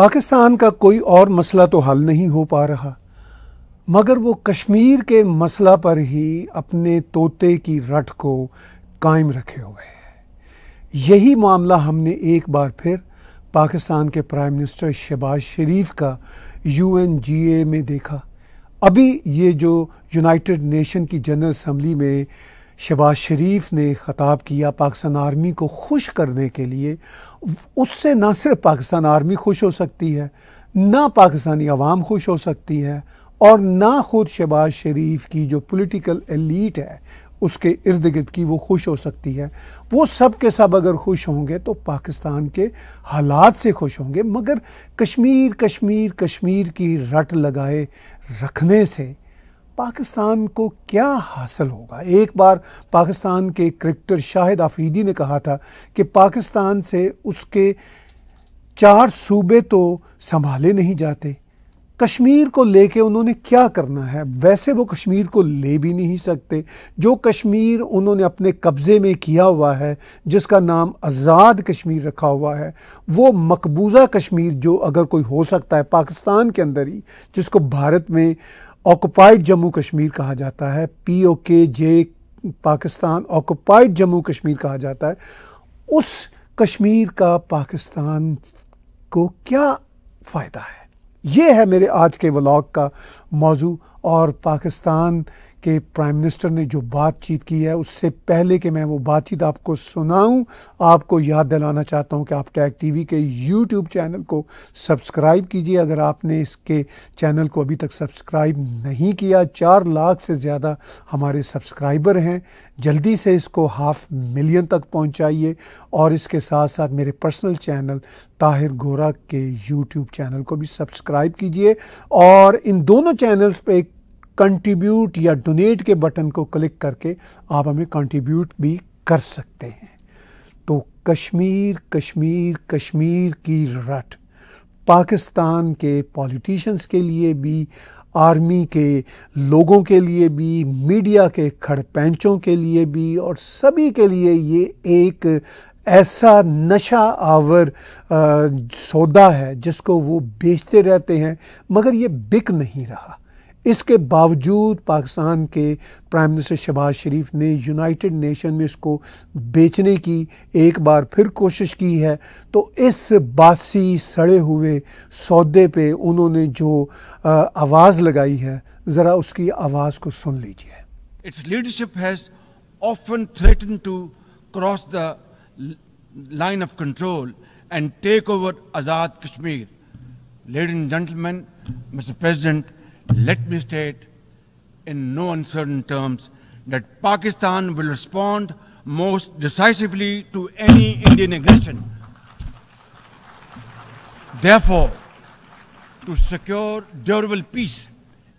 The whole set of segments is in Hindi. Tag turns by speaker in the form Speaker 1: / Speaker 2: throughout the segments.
Speaker 1: पाकिस्तान का कोई और मसला तो हल नहीं हो पा रहा मगर वो कश्मीर के मसला पर ही अपने तोते की रट को कायम रखे हुए हैं यही मामला हमने एक बार फिर पाकिस्तान के प्राइम मिनिस्टर शहबाज शरीफ का यूएनजीए में देखा अभी ये जो यूनाइटेड नेशन की जनरल असम्बली में शबाज शरीफ ने ख़ताब किया पाकिस्तान आर्मी को खुश करने के लिए उससे ना सिर्फ पाकिस्तान आर्मी खुश हो सकती है ना पाकिस्तानी आवाम खुश हो सकती है और ना ख़ुद शहबाज शरीफ की जो पॉलिटिकल एलीट है उसके इर्द गिर्द की वो खुश हो सकती है वो सब के सब अगर खुश होंगे तो पाकिस्तान के हालात से खुश होंगे मगर कश्मीर कश्मीर कश्मीर की रट लगाए रखने से पाकिस्तान को क्या हासिल होगा एक बार पाकिस्तान के क्रिकेटर शाहिद आफरीदी ने कहा था कि पाकिस्तान से उसके चार सूबे तो संभाले नहीं जाते कश्मीर को लेके उन्होंने क्या करना है वैसे वो कश्मीर को ले भी नहीं सकते जो कश्मीर उन्होंने अपने कब्ज़े में किया हुआ है जिसका नाम आज़ाद कश्मीर रखा हुआ है वो मकबूजा कश्मीर जो अगर कोई हो सकता है पाकिस्तान के अंदर ही जिसको भारत में ऑक्युपाइड जम्मू कश्मीर कहा जाता है P O K J Pakistan occupied Jammu Kashmir कहा जाता है उस कश्मीर का पाकिस्तान को क्या फ़ायदा है ये है मेरे आज के व्लॉग का मौजू और पाकिस्तान कि प्राइम मिनिस्टर ने जो बातचीत की है उससे पहले कि मैं वो बातचीत आपको सुनाऊं आपको याद दिलाना चाहता हूं कि आप टैग टीवी के यूट्यूब चैनल को सब्सक्राइब कीजिए अगर आपने इसके चैनल को अभी तक सब्सक्राइब नहीं किया चार लाख से ज़्यादा हमारे सब्सक्राइबर हैं जल्दी से इसको हाफ मिलियन तक पहुँचाइए और इसके साथ साथ मेरे पर्सनल चैनल ताहिर गोरा के यूट्यूब चैनल को भी सब्सक्राइब कीजिए और इन दोनों चैनल्स पर एक कंट्रीब्यूट या डोनेट के बटन को क्लिक करके आप हमें कंट्रीब्यूट भी कर सकते हैं तो कश्मीर कश्मीर कश्मीर की रट पाकिस्तान के पॉलिटिशियंस के लिए भी आर्मी के लोगों के लिए भी मीडिया के खड़पैंचों के लिए भी और सभी के लिए ये एक ऐसा नशा आवर सौदा है जिसको वो बेचते रहते हैं मगर ये बिक नहीं रहा इसके बावजूद पाकिस्तान के प्राइम मिनिस्टर शहबाज शरीफ ने यूनाइटेड नेशन में इसको बेचने की एक बार फिर कोशिश की है तो इस बासी सड़े हुए सौदे पे उन्होंने जो आवाज़ लगाई है ज़रा उसकी आवाज़ को सुन लीजिए
Speaker 2: it's leadership has often threatened to cross the line of control and take over Azad Let me state in no uncertain terms that Pakistan will respond most decisively to any Indian aggression. Therefore, to secure durable peace,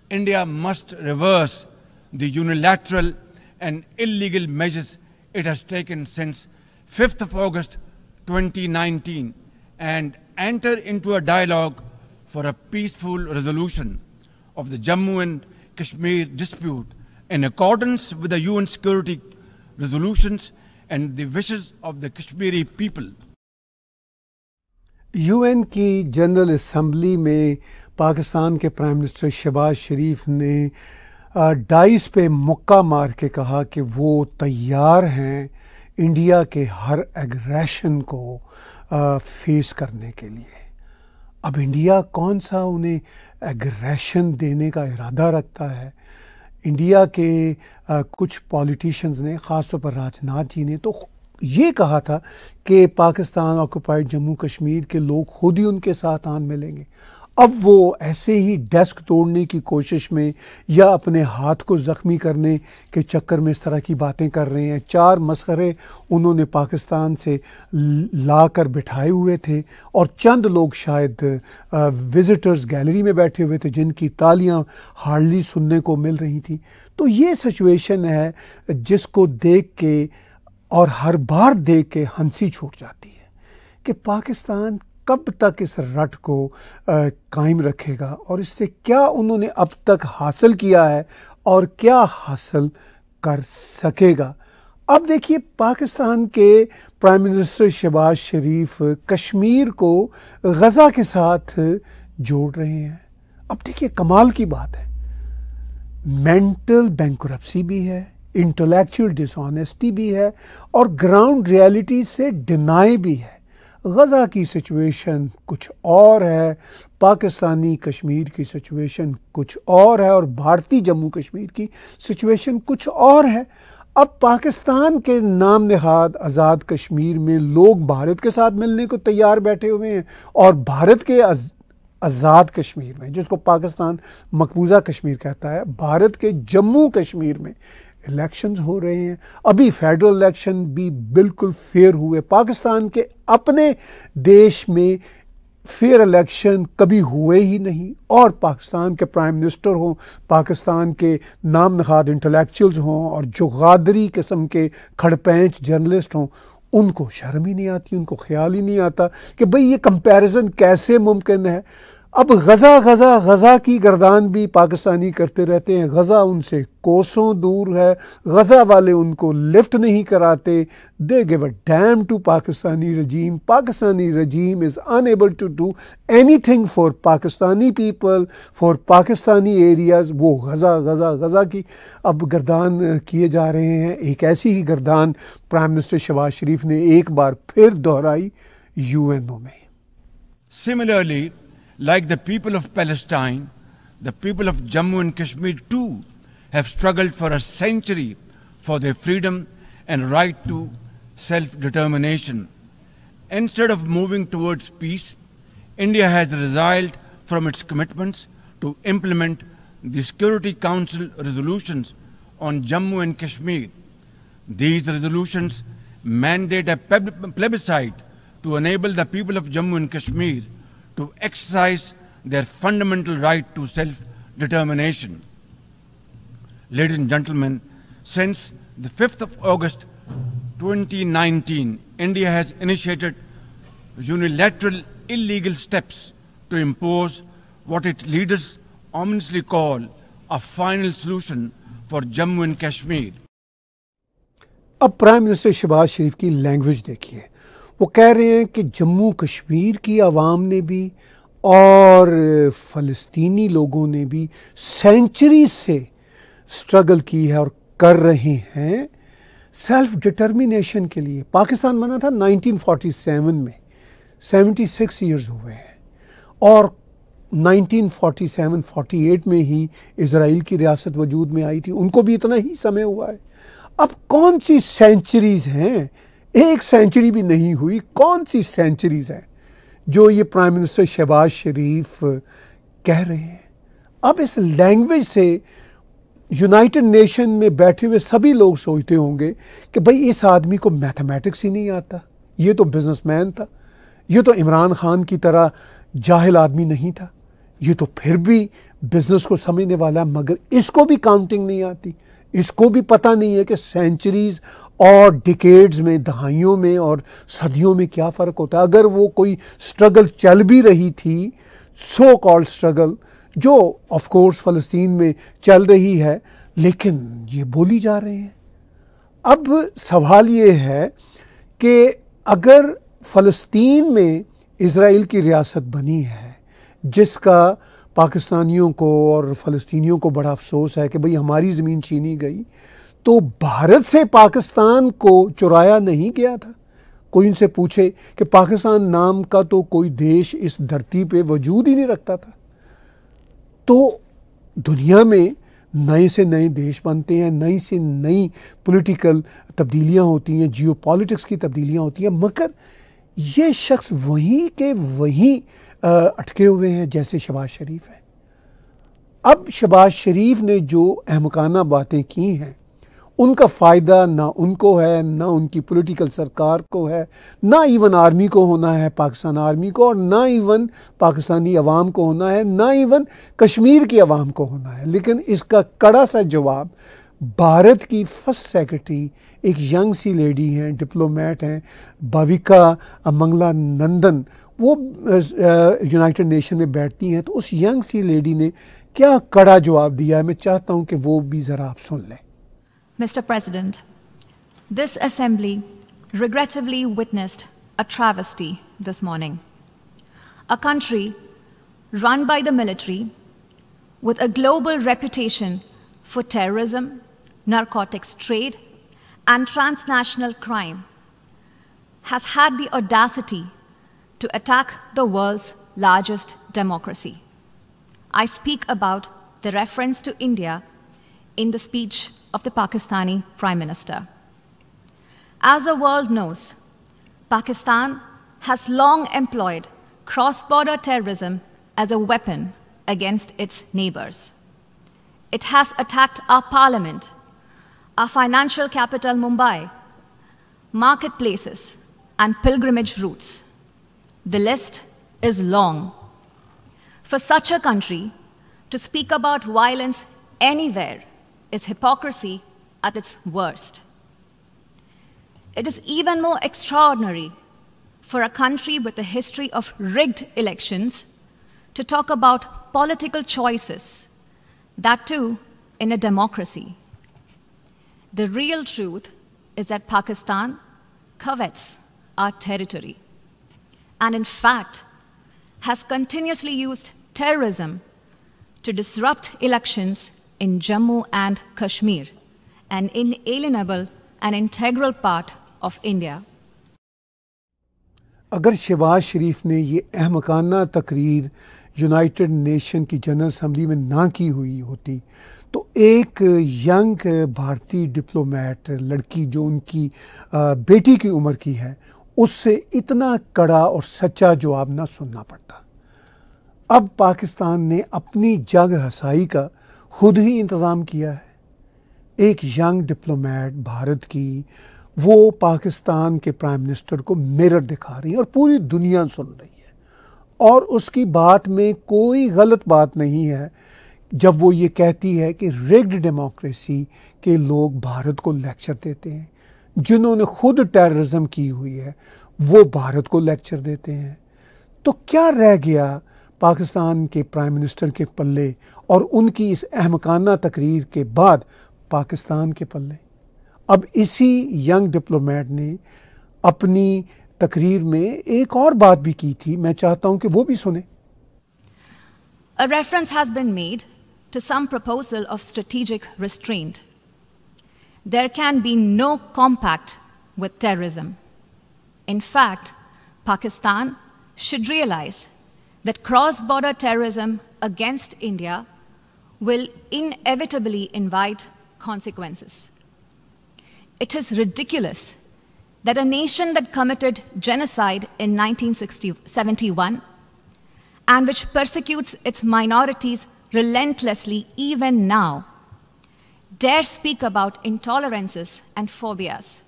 Speaker 2: India must reverse the unilateral and illegal measures it has taken since 5th of August 2019 and enter into a dialogue for a peaceful resolution. of the Jammu and Kashmir dispute in accordance with the UN security resolutions and the wishes of the Kashmiri people.
Speaker 1: UN की जनरल असम्बली में पाकिस्तान के प्राइम मिनिस्टर शहबाज शरीफ ने डाइस पे मुक्का मार के कहा कि वो तैयार हैं इंडिया के हर एग्रेशन को फेस करने के लिए अब इंडिया कौन सा उन्हें एग्रेशन देने का इरादा रखता है इंडिया के आ, कुछ पॉलिटिशियंस ने ख़ासतौर पर राजनाथ जी ने तो ये कहा था कि पाकिस्तान ऑक्यूपाइड जम्मू कश्मीर के लोग खुद ही उनके साथ आन मिलेंगे अब वो ऐसे ही डेस्क तोड़ने की कोशिश में या अपने हाथ को ज़ख्मी करने के चक्कर में इस तरह की बातें कर रहे हैं चार मसखरे उन्होंने पाकिस्तान से ला कर बिठाए हुए थे और चंद लोग शायद विज़िटर्स गैलरी में बैठे हुए थे जिनकी तालियां हार्डली सुनने को मिल रही थी तो ये सिचुएशन है जिसको देख के और हर बार देख के हंसी छूट जाती है कि पाकिस्तान कब तक इस रट को कायम रखेगा और इससे क्या उन्होंने अब तक हासिल किया है और क्या हासिल कर सकेगा अब देखिए पाकिस्तान के prime minister Shahbaz Sharif Kashmir Gaza गज़ा के साथ जोड़ रहे हैं अब देखिए कमाल की बात है मेंटल बैंक्रप्सी भी है इंटेलेक्चुअल डिसऑनेस्टी भी है और ग्राउंड रियलिटी से डिनाई भी है गज़ा की सिचुएशन कुछ और है पाकिस्तानी कश्मीर की सिचुएशन कुछ और है और भारतीय जम्मू कश्मीर की सिचुएशन कुछ और है अब पाकिस्तान के नाम नहाद आज़ाद कश्मीर में लोग भारत के साथ मिलने को तैयार बैठे हुए हैं और भारत के अज... आज़ाद कश्मीर में जिसको पाकिस्तान मकबूजा कश्मीर कहता है भारत के जम्मू कश्मीर में इलेक्शंस हो रहे हैं अभी फेडरल इलेक्शन भी बिल्कुल फेयर हुए पाकिस्तान के अपने देश में फेयर इलेक्शन कभी हुए ही नहीं और पाकिस्तान के प्राइम मिनिस्टर हों पाकिस्तान के नाम नखाद इंटेलेक्चुअल्स हों और जो गादरी किस्म के खड़पैंच जर्नलिस्ट हों उनको शर्म ही नहीं आती उनको ख्याल ही नहीं आता कि भाई ये कंपैरिजन कैसे मुमकिन है अब गज़ा गज़ा गज़ा की गर्दान भी पाकिस्तानी करते रहते हैं गज़ा उनसे कोसों दूर है गज़ा वाले उनको लिफ्ट नहीं कराते they give a damn to Pakistani regime Pakistani regime is unable to do anything for Pakistani people for Pakistani areas वो गज़ा गज़ा गज़ा की अब गर्दान किए जा रहे हैं एक ऐसी ही गर्दान प्राइम मिनिस्टर शबाज शरीफ ने एक बार फिर दोहराई यू एन ओ में
Speaker 2: similarly like the people of Palestine, the people of Jammu and Kashmir too have struggled for a century for their freedom and right to self-determination. Instead of moving towards peace, India has resiled from its commitments to implement the Security Council resolutions on Jammu and Kashmir. These resolutions mandate a plebiscite to enable the people of Jammu and Kashmir to exercise their fundamental right to self-determination. Ladies and gentlemen, since the 5th of August 2019, India has initiated unilateral illegal steps to impose what its leaders ominously call a final solution for Jammu and Kashmir.
Speaker 1: A Prime Minister Shahbaz Sharif की लैंग्वेज वो कह रहे हैं कि जम्मू कश्मीर की आवाम ने भी और फ़लस्तनी लोगों ने भी सेंचुरी से स्ट्रगल की है और कर रहे हैं सेल्फ डिटर्मिनेशन के लिए पाकिस्तान बना था 1947 में 76 इयर्स हुए हैं और 1947-48 में ही इसराइल की रियासत वजूद में आई थी उनको भी इतना ही समय हुआ है अब कौन सी सेंचुरीज़ हैं एक सेंचुरी भी नहीं हुई कौन सी सेंचुरीज हैं जो ये प्राइम मिनिस्टर शहबाज शरीफ कह रहे हैं अब इस लैंग्वेज से यूनाइटेड नेशन में बैठे हुए सभी लोग सोचते होंगे कि भाई इस आदमी को मैथमेटिक्स ही नहीं आता ये तो बिजनेसमैन था ये तो इमरान खान की तरह जाहिल आदमी नहीं था ये तो फिर भी बिजनेस को समझने वाला है मगर इसको भी काउंटिंग नहीं आती इसको भी पता नहीं है कि सेंचुरीज और डिकेड्स में दहाइयों में और सदियों में क्या फ़र्क होता है अगर वो कोई स्ट्रगल चल भी रही थी सो कॉल्ड स्ट्रगल जो ऑफ कोर्स फ़लस्तीन में चल रही है लेकिन ये बोली जा रहे हैं अब सवाल ये है कि अगर फ़लस्तीन में इसराइल की रियासत बनी है जिसका पाकिस्तानियों को और फ़लस्तनीों को बड़ा अफसोस है कि भाई हमारी ज़मीन छीनी गई तो भारत से पाकिस्तान को चुराया नहीं गया था कोई इनसे पूछे कि पाकिस्तान नाम का तो कोई देश इस धरती पे वजूद ही नहीं रखता था तो दुनिया में नए से नए देश बनते हैं नई से नई पॉलिटिकल तब्दीलियां होती हैं जियोपॉलिटिक्स की तब्दीलियां होती हैं मगर ये शख्स वहीं के वहीं अटके हुए हैं जैसे शबाज शरीफ हैं अब शबाज शरीफ ने जो अहमकाना बातें की हैं उनका फ़ायदा ना उनको है ना उनकी पॉलिटिकल सरकार को है ना इवन आर्मी को होना है पाकिस्तान आर्मी को और ना इवन पाकिस्तानी अवाम को होना है ना इवन कश्मीर की आवाम को होना है लेकिन इसका कड़ा सा जवाब भारत की फर्स्ट सेक्रेटरी एक यंग सी लेडी हैं डिप्लोमेट हैं भविका मंगला नंदन वो यूनाइटेड नेशन में बैठती हैं तो उस यंग सी लेडी ने क्या कड़ा जवाब दिया है मैं चाहता हूं कि वो भी जरा आप सुन लें
Speaker 3: mister president this assembly regretfully witnessed a travesty this morning a country run by the military with a global reputation for terrorism narcotics trade and transnational crime has had the audacity to attack the world's largest democracy. I speak about the reference to India in the speech of the Pakistani Prime Minister. As the world knows, Pakistan has long employed cross border terrorism as a weapon against its neighbors. It has attacked our parliament, our financial capital, Mumbai, marketplaces, and pilgrimage routes. The list is long. For such a country, to speak about violence anywhere is hypocrisy at its worst. It is even more extraordinary for a country with a history of rigged elections to talk about political choices, that too in a democracy. The real truth is that Pakistan covets our territory. and in fact has continuously used terrorism to disrupt elections in Jammu and Kashmir, an inalienable and integral part of India.
Speaker 1: अगर शहबाज शरीफ ने ये अहमकाना तकरीर यूनाइटेड नेशन की जनरल असम्बली में ना की हुई होती तो एक यंग भारतीय डिप्लोमेट लड़की जो उनकी बेटी की उम्र की है उससे इतना कड़ा और सच्चा जवाब ना सुनना पड़ता अब पाकिस्तान ने अपनी जग हसाई का खुद ही इंतज़ाम किया है एक यंग डिप्लोमेट भारत की वो पाकिस्तान के प्राइम मिनिस्टर को मिरर दिखा रही है और पूरी दुनिया सुन रही है और उसकी बात में कोई गलत बात नहीं है जब वो ये कहती है कि रिग्ड डेमोक्रेसी के लोग भारत को लेक्चर देते हैं जिन्होंने खुद टेररिज्म की हुई है वो भारत को लेक्चर देते हैं तो क्या रह गया पाकिस्तान के प्राइम मिनिस्टर के पल्ले और उनकी इस अहमकाना तकरीर के बाद पाकिस्तान के पल्ले अब इसी यंग डिप्लोमेट ने अपनी तकरीर में एक और बात भी की थी मैं चाहता हूं कि वो भी सुने
Speaker 3: reference has has made to some proposal of strategic restraint there can be no compact with terrorism. In fact, Pakistan should realize that cross border terrorism against India will inevitably invite consequences. It is ridiculous that a nation that committed genocide in 1971 and which persecutes its minorities relentlessly even now dare speak about intolerances and phobias.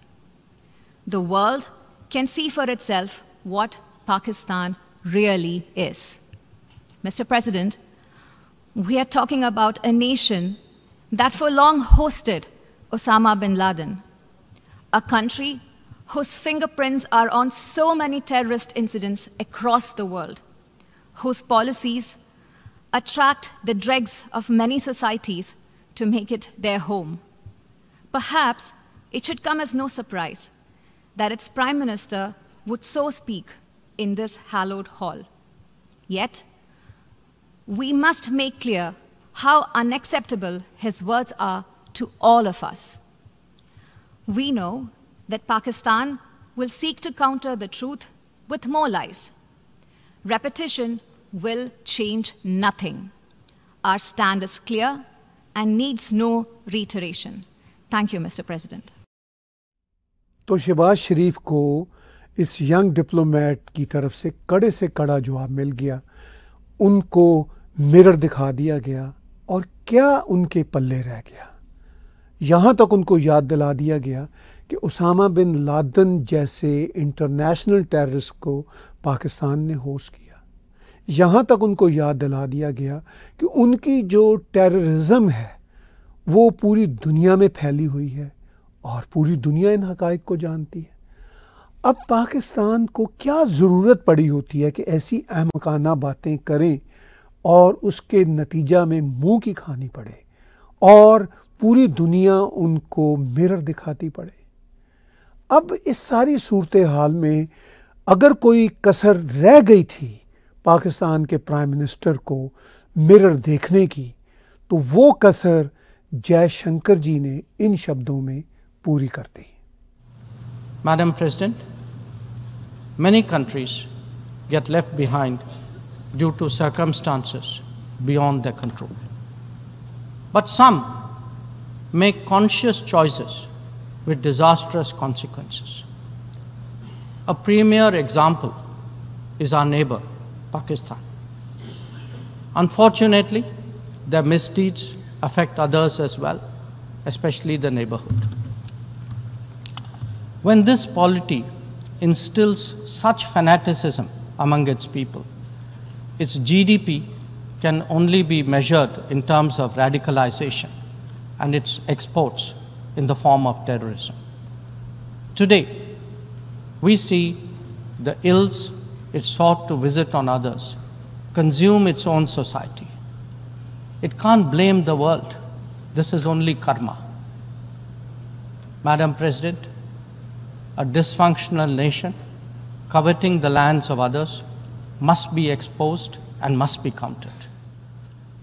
Speaker 3: The world can see for itself what Pakistan really is. Mr. President, we are talking about a nation that for long hosted Osama bin Laden, a country whose fingerprints are on so many terrorist incidents across the world, whose policies attract the dregs of many societies to make it their home. Perhaps it should come as no surprise that its Prime Minister would so speak in this hallowed hall. Yet, we must make clear how unacceptable his words are to all of us. We know that Pakistan will seek to counter the truth with more lies. Repetition will change nothing. Our stand is clear and needs no reiteration. Thank you, Mr. President.
Speaker 1: तो शहबाज शरीफ को इस यंग डिप्लोमेट की तरफ से कड़े से कड़ा जवाब मिल गया उनको मिरर दिखा दिया गया और क्या उनके पल्ले रह गया यहाँ तक उनको याद दिला दिया गया कि उसामा बिन लादन जैसे इंटरनेशनल टेररिस्ट को पाकिस्तान ने होश किया यहाँ तक उनको याद दिला दिया गया कि उनकी जो टेररिज्म है वो पूरी दुनिया में फैली हुई है और पूरी दुनिया इन हक़ाइक को जानती है अब पाकिस्तान को क्या ज़रूरत पड़ी होती है कि ऐसी अहमकाना बातें करें और उसके नतीजा में मुंह की खानी पड़े और पूरी दुनिया उनको मिरर दिखाती पड़े अब इस सारी सूरत हाल में अगर कोई कसर रह गई थी पाकिस्तान के प्राइम मिनिस्टर को मिरर देखने की तो वो कसर जयशंकर जी ने इन शब्दों में पूरी कर दी
Speaker 4: madam president many countries get left behind due to circumstances beyond the control but some make conscious choices with disastrous consequences a premier example is our neighbour Pakistan. Unfortunately, their misdeeds affect others as well, especially the neighborhood. When this polity instills such fanaticism among its people, its GDP can only be measured in terms of radicalization and its exports in the form of terrorism. Today, we see the ills it sought to visit on others, consume its own society. It can't blame the world. This is only karma. Madam President, a dysfunctional nation coveting the lands of others must be exposed and must be counted.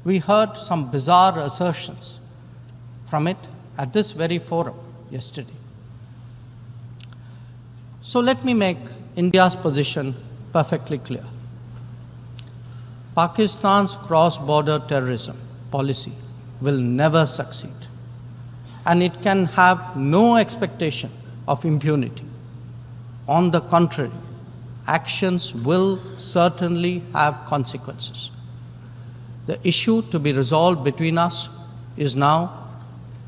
Speaker 4: We heard some bizarre assertions from it at this very forum yesterday. So let me make India's position perfectly clear. Pakistan's cross border terrorism policy will never succeed, and it can have no expectation of impunity. On the contrary, actions will certainly have consequences. The issue to be resolved between us is now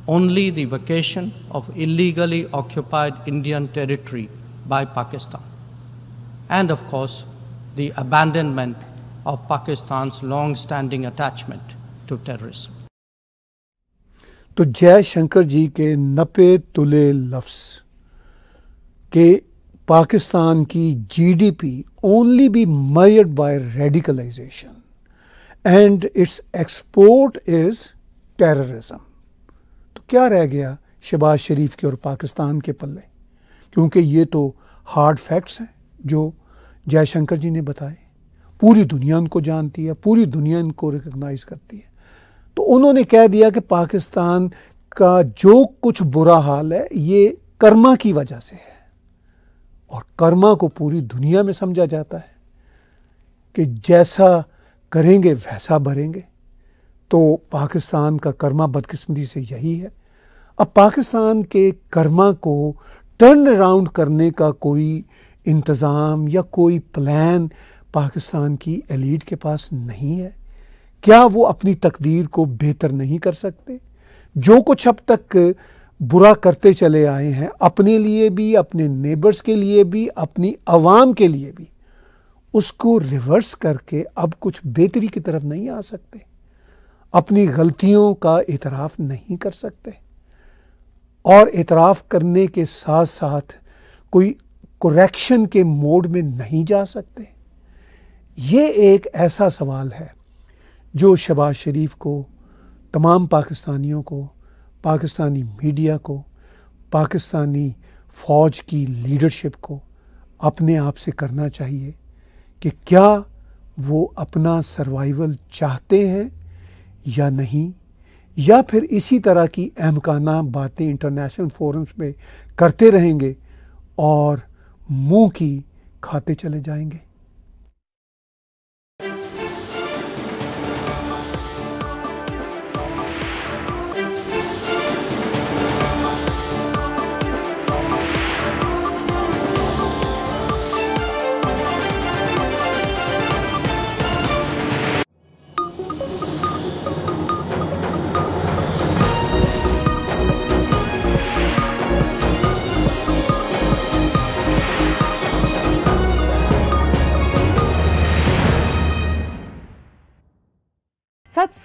Speaker 4: only the vacation of illegally occupied Indian territory by Pakistan and of course the abandonment of Pakistan's long-standing attachment to terrorism.
Speaker 1: तो जय शंकर जी के नपे तुले लफ्स के पाकिस्तान की GDP only be measured by radicalisation and its export is terrorism तो क्या रह गया शबाज शरीफ के और पाकिस्तान के पल्ले क्योंकि ये तो हार्ड फैक्ट्स हैं जो जयशंकर जी ने बताए पूरी दुनिया उनको जानती है पूरी दुनिया इनको रिकग्नाइज करती है तो उन्होंने कह दिया कि पाकिस्तान का जो कुछ बुरा हाल है ये कर्मा की वजह से है और कर्मा को पूरी दुनिया में समझा जाता है कि जैसा करेंगे वैसा भरेंगे तो पाकिस्तान का कर्मा बदकिस्मती से यही है अब पाकिस्तान के कर्मा को टर्न अराउंड करने का कोई इंतज़ाम या कोई प्लान पाकिस्तान की एलीट के पास नहीं है क्या वो अपनी तकदीर को बेहतर नहीं कर सकते जो कुछ अब तक बुरा करते चले आए हैं अपने लिए भी अपने नेबर्स के लिए भी अपनी आवाम के लिए भी उसको रिवर्स करके अब कुछ बेहतरी की तरफ नहीं आ सकते अपनी गलतियों का एतराफ़ नहीं कर सकते और एतराफ़ करने के साथ साथ कोई करेक्शन के मोड में नहीं जा सकते ये एक ऐसा सवाल है जो शबाज शरीफ को तमाम पाकिस्तानियों को पाकिस्तानी मीडिया को पाकिस्तानी फ़ौज की लीडरशिप को अपने आप से करना चाहिए कि क्या वो अपना सर्वाइवल चाहते हैं या नहीं या फिर इसी तरह की अहमकाना बातें इंटरनेशनल फोरम्स में करते रहेंगे और मुंह की खाते चले जाएंगे